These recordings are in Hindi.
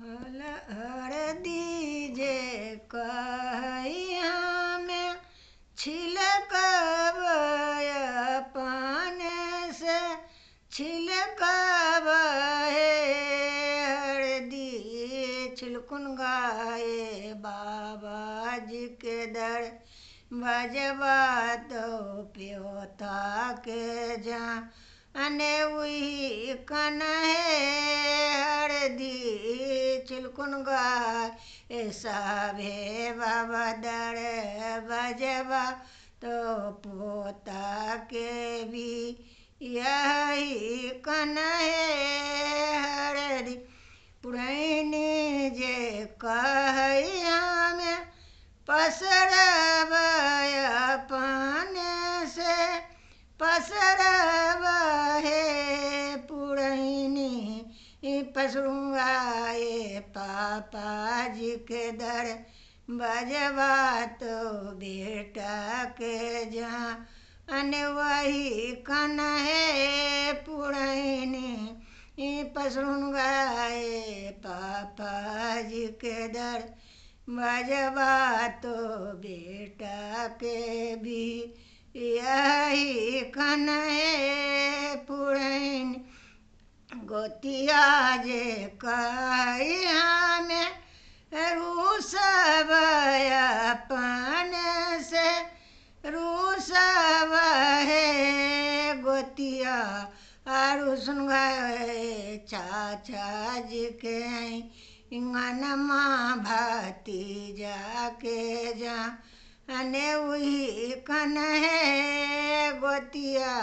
फल हर दीजे कहिया में छिलकब से छिलकुन गाए बाबा जी के दर बजबा तो प्योता के जा अने कन है गुनगाय सभे बदर बजबा तो पोता के भी यही कनहे हरदि पुरैन जे कहै हमें पसरब अपन पसलूँगा पापा जी के दर बजवा तो बेटा के जहाँ अन वही कन है पुरैनी पसुन गाए पापा जी के दर बजवा तो बेटा के भी यही कन है गोतिया जे कहिया में अपन से रूस है गोतिया और सुन गए चाचा जी के माँ भतीजा के जा अने वही कन है गोतिया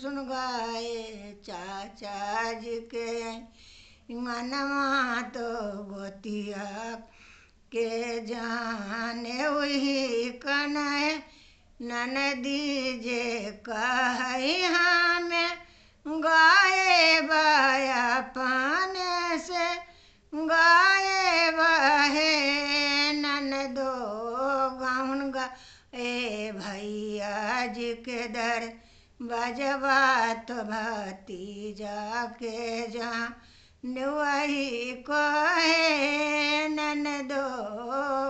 सुन गाए चाचा जी के मनवा तो गोतिया के जाने वही कनय ननदी जे कही हमें गाए बाया पाने से गाए बहे ननदो गाउन गा ए भैया जी के दर बजबा तुमती जाके जा नुआही कहे नन दो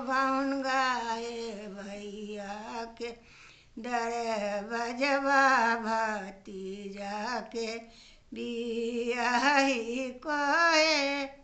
भवन गाए भैया के दर बजबा भाती जाके बियाही कहे